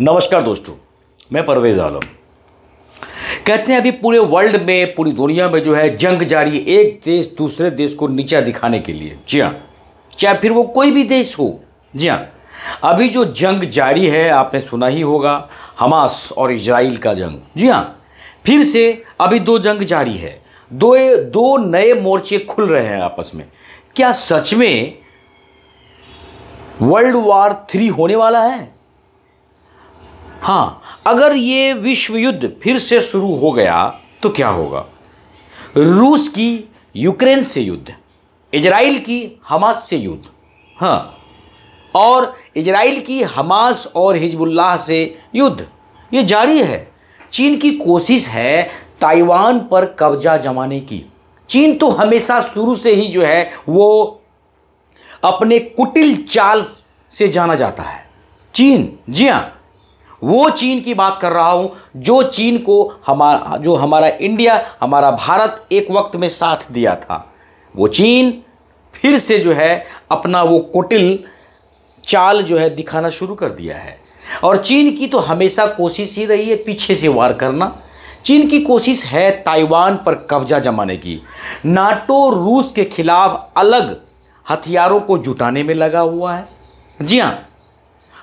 नमस्कार दोस्तों मैं परवेज आलम कहते हैं अभी पूरे वर्ल्ड में पूरी दुनिया में जो है जंग जारी एक देश दूसरे देश को नीचा दिखाने के लिए जी हाँ चाहे फिर वो कोई भी देश हो जी हाँ अभी जो जंग जारी है आपने सुना ही होगा हमास और इसराइल का जंग जी हाँ फिर से अभी दो जंग जारी है दो दो नए मोर्चे खुल रहे हैं आपस में क्या सच में वर्ल्ड वार थ्री होने वाला है हाँ अगर ये विश्व युद्ध फिर से शुरू हो गया तो क्या होगा रूस की यूक्रेन से युद्ध इजराइल की हमास से युद्ध हाँ और इजराइल की हमास और हिजबुल्लाह से युद्ध ये जारी है चीन की कोशिश है ताइवान पर कब्जा जमाने की चीन तो हमेशा शुरू से ही जो है वो अपने कुटिल चाल से जाना जाता है चीन जी हाँ वो चीन की बात कर रहा हूँ जो चीन को हमारा जो हमारा इंडिया हमारा भारत एक वक्त में साथ दिया था वो चीन फिर से जो है अपना वो कुटिल चाल जो है दिखाना शुरू कर दिया है और चीन की तो हमेशा कोशिश ही रही है पीछे से वार करना चीन की कोशिश है ताइवान पर कब्जा जमाने की नाटो रूस के खिलाफ अलग हथियारों को जुटाने में लगा हुआ है जी हाँ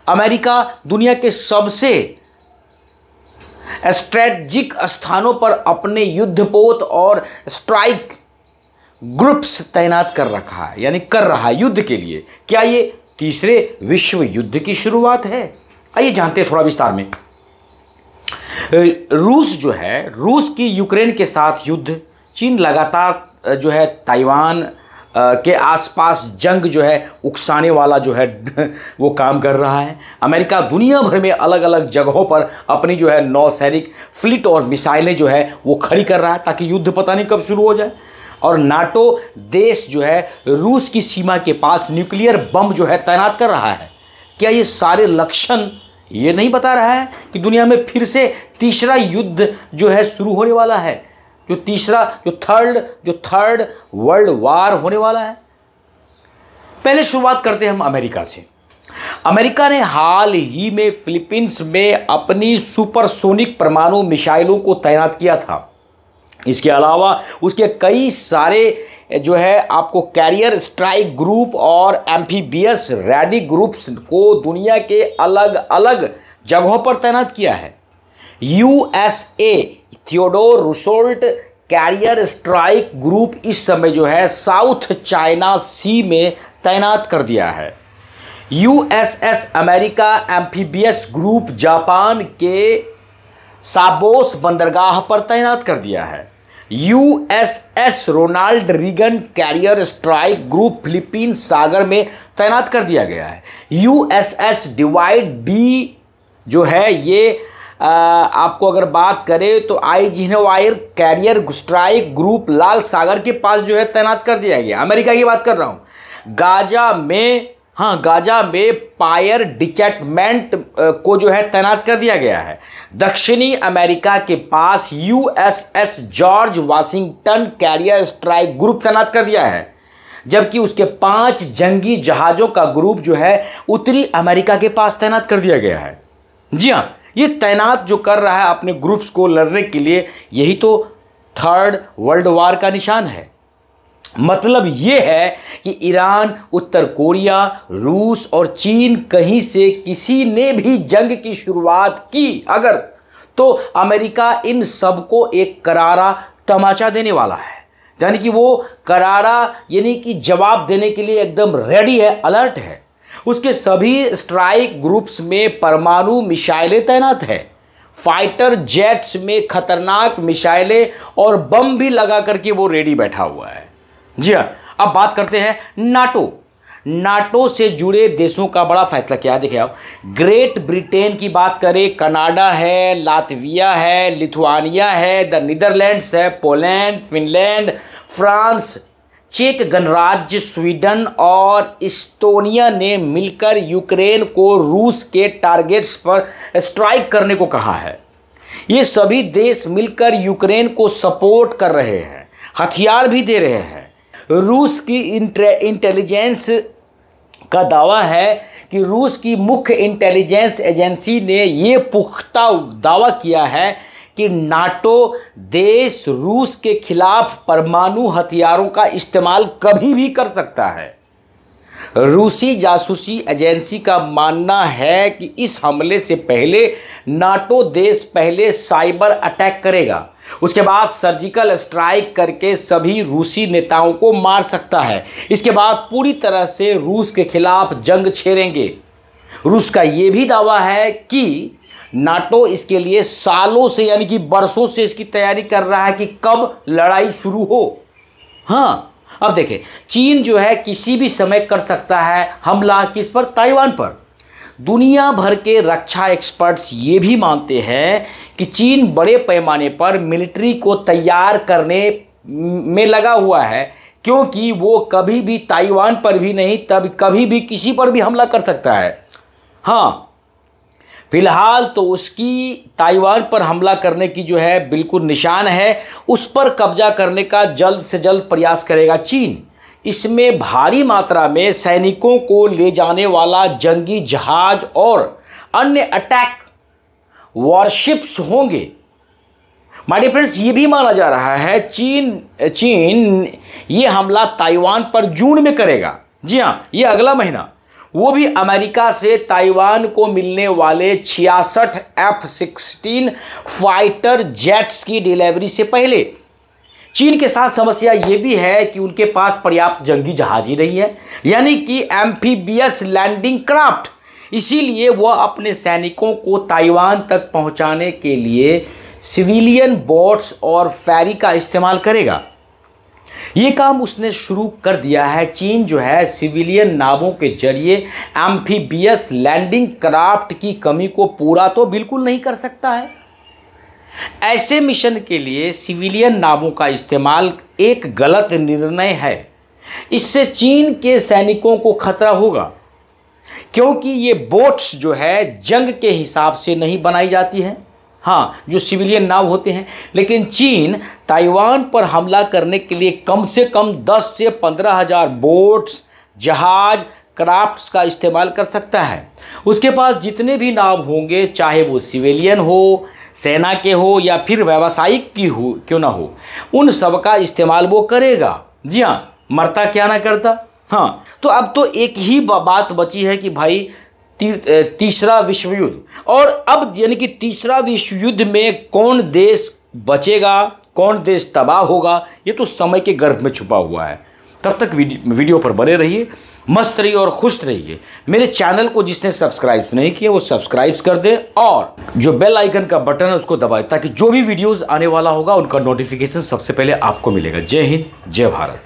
अमेरिका दुनिया के सबसे स्ट्रेटजिक स्थानों पर अपने युद्धपोत और स्ट्राइक ग्रुप्स तैनात कर रखा है यानी कर रहा है युद्ध के लिए क्या ये तीसरे विश्व युद्ध की शुरुआत है आइए जानते हैं थोड़ा विस्तार में रूस जो है रूस की यूक्रेन के साथ युद्ध चीन लगातार जो है ताइवान के आसपास जंग जो है उकसाने वाला जो है वो काम कर रहा है अमेरिका दुनिया भर में अलग अलग जगहों पर अपनी जो है नौसैनिक फ्लिट और मिसाइलें जो है वो खड़ी कर रहा है ताकि युद्ध पता नहीं कब शुरू हो जाए और नाटो देश जो है रूस की सीमा के पास न्यूक्लियर बम जो है तैनात कर रहा है क्या ये सारे लक्षण ये नहीं बता रहा है कि दुनिया में फिर से तीसरा युद्ध जो है शुरू होने वाला है जो तीसरा जो थर्ड जो थर्ड वर्ल्ड वार होने वाला है पहले शुरुआत करते हैं हम अमेरिका से अमेरिका ने हाल ही में फिलीपींस में अपनी सुपरसोनिक परमाणु मिसाइलों को तैनात किया था इसके अलावा उसके कई सारे जो है आपको कैरियर स्ट्राइक ग्रुप और एम्फीबियस रेडी ग्रुप्स को दुनिया के अलग अलग जगहों पर तैनात किया है USA Theodore Roosevelt carrier strike group इस समय जो है साउथ चाइना सी में तैनात कर दिया है USS America amphibious group Japan के साबोस बंदरगाह पर तैनात कर दिया है USS Ronald Reagan carrier strike group Philippines सागर में तैनात कर दिया गया है यूएसएस डिवाइड डी जो है ये आपको अगर बात करें तो आई वायर कैरियर स्ट्राइक ग्रुप लाल सागर के पास जो है तैनात कर दिया गया अमेरिका की बात कर रहा हूँ गाजा में हाँ गाजा में पायर डिकेटमेंट को जो है तैनात कर दिया गया है दक्षिणी अमेरिका के पास USS George Washington carrier strike group तैनात कर दिया है जबकि उसके पांच जंगी जहाज़ों का ग्रुप जो है उत्तरी अमेरिका के पास तैनात कर दिया गया है जी हाँ ये तैनात जो कर रहा है अपने ग्रुप्स को लड़ने के लिए यही तो थर्ड वर्ल्ड वार का निशान है मतलब ये है कि ईरान उत्तर कोरिया रूस और चीन कहीं से किसी ने भी जंग की शुरुआत की अगर तो अमेरिका इन सब को एक करारा तमाचा देने वाला है यानी कि वो करारा यानी कि जवाब देने के लिए एकदम रेडी है अलर्ट है उसके सभी स्ट्राइक ग्रुप्स में परमाणु मिसाइलें तैनात है फाइटर जेट्स में खतरनाक मिसाइलें और बम भी लगा करके वो रेडी बैठा हुआ है जी हाँ अब बात करते हैं नाटो नाटो से जुड़े देशों का बड़ा फैसला किया है देखिए आप ग्रेट ब्रिटेन की बात करें कनाडा है लातविया है लिथुआनिया है द नीदरलैंड्स है पोलैंड फिनलैंड फ्रांस चेक गणराज्य स्वीडन और इस्टोनिया ने मिलकर यूक्रेन को रूस के टारगेट्स पर स्ट्राइक करने को कहा है ये सभी देश मिलकर यूक्रेन को सपोर्ट कर रहे हैं हथियार भी दे रहे हैं रूस की इंटेलिजेंस का दावा है कि रूस की मुख्य इंटेलिजेंस एजेंसी ने ये पुख्ता दावा किया है कि नाटो देश रूस के खिलाफ परमाणु हथियारों का इस्तेमाल कभी भी कर सकता है रूसी जासूसी एजेंसी का मानना है कि इस हमले से पहले नाटो देश पहले साइबर अटैक करेगा उसके बाद सर्जिकल स्ट्राइक करके सभी रूसी नेताओं को मार सकता है इसके बाद पूरी तरह से रूस के खिलाफ जंग छेड़ेंगे रूस का यह भी दावा है कि नाटो इसके लिए सालों से यानी कि बरसों से इसकी तैयारी कर रहा है कि कब लड़ाई शुरू हो हाँ अब देखें चीन जो है किसी भी समय कर सकता है हमला किस पर ताइवान पर दुनिया भर के रक्षा एक्सपर्ट्स ये भी मानते हैं कि चीन बड़े पैमाने पर मिलिट्री को तैयार करने में लगा हुआ है क्योंकि वो कभी भी ताइवान पर भी नहीं तब कभी भी किसी पर भी हमला कर सकता है हाँ फिलहाल तो उसकी ताइवान पर हमला करने की जो है बिल्कुल निशान है उस पर कब्जा करने का जल्द से जल्द प्रयास करेगा चीन इसमें भारी मात्रा में सैनिकों को ले जाने वाला जंगी जहाज और अन्य अटैक वॉरशिप्स होंगे माय फ्रेंड्स ये भी माना जा रहा है चीन चीन ये हमला ताइवान पर जून में करेगा जी हाँ ये अगला महीना वो भी अमेरिका से ताइवान को मिलने वाले छियासठ एफ सिक्सटीन फाइटर जेट्स की डिलीवरी से पहले चीन के साथ समस्या ये भी है कि उनके पास पर्याप्त जंगी जहाज ही नहीं है यानी कि एम्फीबियस लैंडिंग क्राफ्ट इसीलिए वह अपने सैनिकों को ताइवान तक पहुंचाने के लिए सिविलियन बोट्स और फैरी का इस्तेमाल करेगा ये काम उसने शुरू कर दिया है चीन जो है सिविलियन नावों के जरिए एम्फीबियस लैंडिंग क्राफ्ट की कमी को पूरा तो बिल्कुल नहीं कर सकता है ऐसे मिशन के लिए सिविलियन नावों का इस्तेमाल एक गलत निर्णय है इससे चीन के सैनिकों को खतरा होगा क्योंकि ये बोट्स जो है जंग के हिसाब से नहीं बनाई जाती हैं हाँ जो सिविलियन नाव होते हैं लेकिन चीन ताइवान पर हमला करने के लिए कम से कम 10 से पंद्रह हज़ार बोट्स जहाज़ क्राफ्ट्स का इस्तेमाल कर सकता है उसके पास जितने भी नाव होंगे चाहे वो सिविलियन हो सेना के हो या फिर व्यावसायिक की हो क्यों ना हो उन सब का इस्तेमाल वो करेगा जी हाँ मरता क्या ना करता हाँ तो अब तो एक ही बात बची है कि भाई तीसरा विश्व युद्ध और अब यानी कि तीसरा विश्व युद्ध में कौन देश बचेगा कौन देश तबाह होगा ये तो समय के गर्भ में छुपा हुआ है तब तक वीडियो पर बने रहिए मस्त रहिए और खुश रहिए मेरे चैनल को जिसने सब्सक्राइब नहीं किया वो सब्सक्राइब कर दे और जो बेल आइकन का बटन है उसको दबाए ताकि जो भी वीडियोस आने वाला होगा उनका नोटिफिकेशन सबसे पहले आपको मिलेगा जय हिंद जय भारत